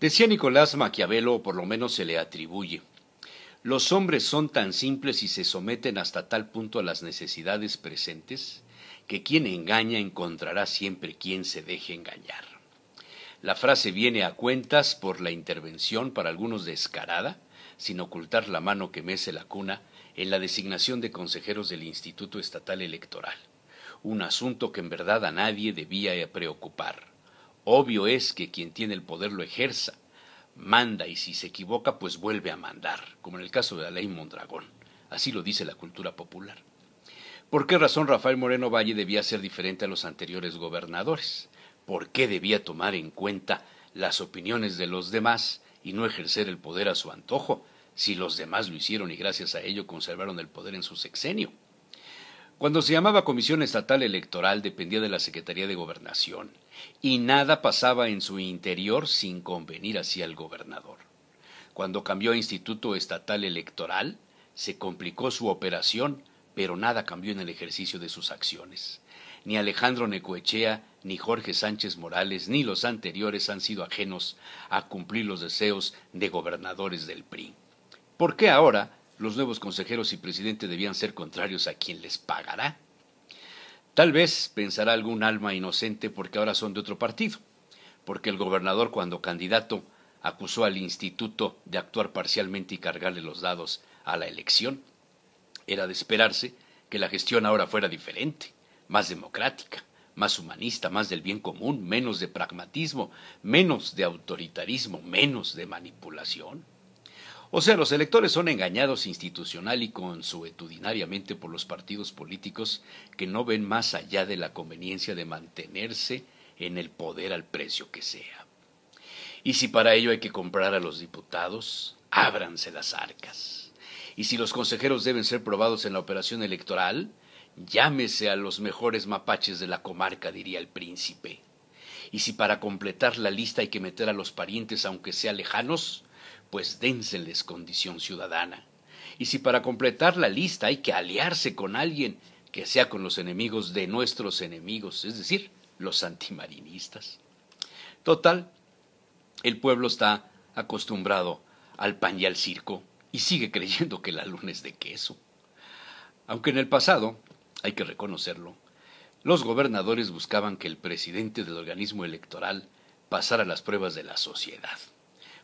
Decía Nicolás Maquiavelo, o por lo menos se le atribuye, los hombres son tan simples y se someten hasta tal punto a las necesidades presentes que quien engaña encontrará siempre quien se deje engañar. La frase viene a cuentas por la intervención, para algunos descarada, sin ocultar la mano que mece la cuna, en la designación de consejeros del Instituto Estatal Electoral, un asunto que en verdad a nadie debía preocupar. Obvio es que quien tiene el poder lo ejerza, manda y si se equivoca, pues vuelve a mandar, como en el caso de la ley Mondragón. Así lo dice la cultura popular. ¿Por qué razón Rafael Moreno Valle debía ser diferente a los anteriores gobernadores? ¿Por qué debía tomar en cuenta las opiniones de los demás y no ejercer el poder a su antojo, si los demás lo hicieron y gracias a ello conservaron el poder en su sexenio? Cuando se llamaba Comisión Estatal Electoral dependía de la Secretaría de Gobernación y nada pasaba en su interior sin convenir así al gobernador. Cuando cambió a Instituto Estatal Electoral, se complicó su operación, pero nada cambió en el ejercicio de sus acciones. Ni Alejandro Necoechea, ni Jorge Sánchez Morales, ni los anteriores han sido ajenos a cumplir los deseos de gobernadores del PRI. ¿Por qué ahora los nuevos consejeros y presidente debían ser contrarios a quien les pagará. Tal vez pensará algún alma inocente porque ahora son de otro partido, porque el gobernador cuando candidato acusó al instituto de actuar parcialmente y cargarle los dados a la elección. Era de esperarse que la gestión ahora fuera diferente, más democrática, más humanista, más del bien común, menos de pragmatismo, menos de autoritarismo, menos de manipulación. O sea, los electores son engañados institucional y consuetudinariamente por los partidos políticos que no ven más allá de la conveniencia de mantenerse en el poder al precio que sea. Y si para ello hay que comprar a los diputados, ábranse las arcas. Y si los consejeros deben ser probados en la operación electoral, llámese a los mejores mapaches de la comarca, diría el príncipe. Y si para completar la lista hay que meter a los parientes aunque sea lejanos, pues dénsenles condición ciudadana. Y si para completar la lista hay que aliarse con alguien, que sea con los enemigos de nuestros enemigos, es decir, los antimarinistas. Total, el pueblo está acostumbrado al pan y al circo y sigue creyendo que la luna es de queso. Aunque en el pasado, hay que reconocerlo, los gobernadores buscaban que el presidente del organismo electoral pasara las pruebas de la sociedad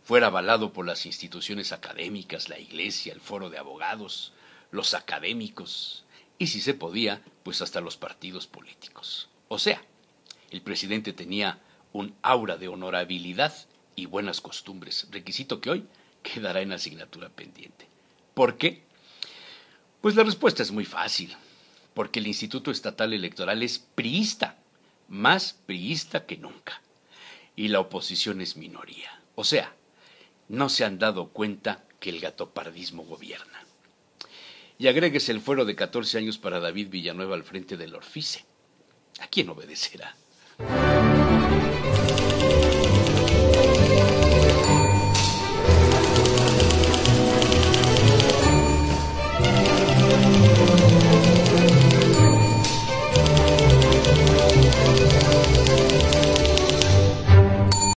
fuera avalado por las instituciones académicas, la Iglesia, el Foro de Abogados, los académicos y si se podía, pues hasta los partidos políticos. O sea, el presidente tenía un aura de honorabilidad y buenas costumbres, requisito que hoy quedará en asignatura pendiente. ¿Por qué? Pues la respuesta es muy fácil, porque el Instituto Estatal Electoral es priista, más priista que nunca, y la oposición es minoría. O sea, no se han dado cuenta que el gatopardismo gobierna. Y agregues el fuero de 14 años para David Villanueva al frente del Orfice. ¿A quién obedecerá?